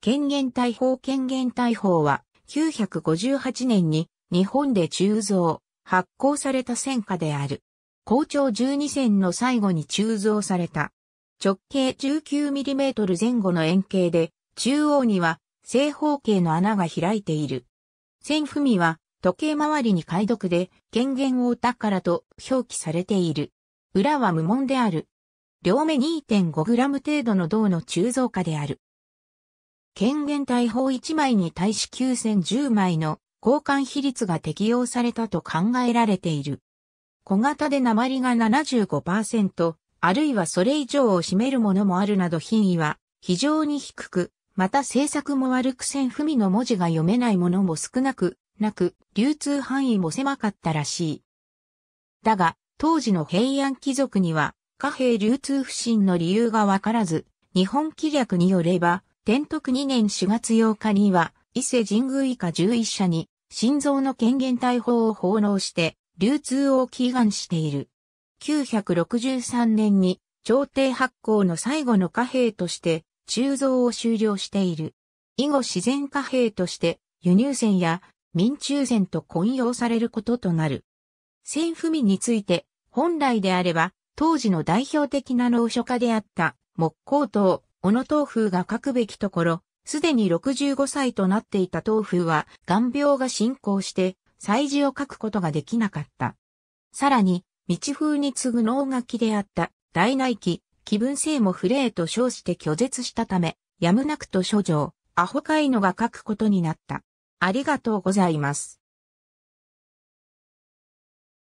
権限大法権限大法は、958年に日本で鋳造、発行された戦火である。校長12戦の最後に鋳造された。直径 19mm 前後の円形で、中央には正方形の穴が開いている。線踏みは時計回りに解読で、権限を打ったからと表記されている。裏は無門である。両目 2.5g 程度の銅の鋳造下である。権限大砲1枚に対し9010枚の交換比率が適用されたと考えられている。小型で鉛が75%、あるいはそれ以上を占めるものもあるなど品位は非常に低く、また制作も悪く線踏みの文字が読めないものも少なく、なく、流通範囲も狭かったらしい。だが、当時の平安貴族には、貨幣流通不振の理由がわからず、日本気略によれば、天徳2年4月8日には、伊勢神宮以下11社に、心臓の権限大砲を奉納して、流通を祈願している。963年に、朝廷発行の最後の貨幣として、鋳造を終了している。以後自然貨幣として、輸入船や民中船と混用されることとなる。船不民について、本来であれば、当時の代表的な農書家であった木工島、小野東風が書くべきところ、すでに65歳となっていた東風は、眼病が進行して、祭事を書くことができなかった。さらに、道風に次ぐ能書きであった、大内記、気分性も不礼と称して拒絶したため、やむなくと書状、アホかいのが書くことになった。ありがとうございます。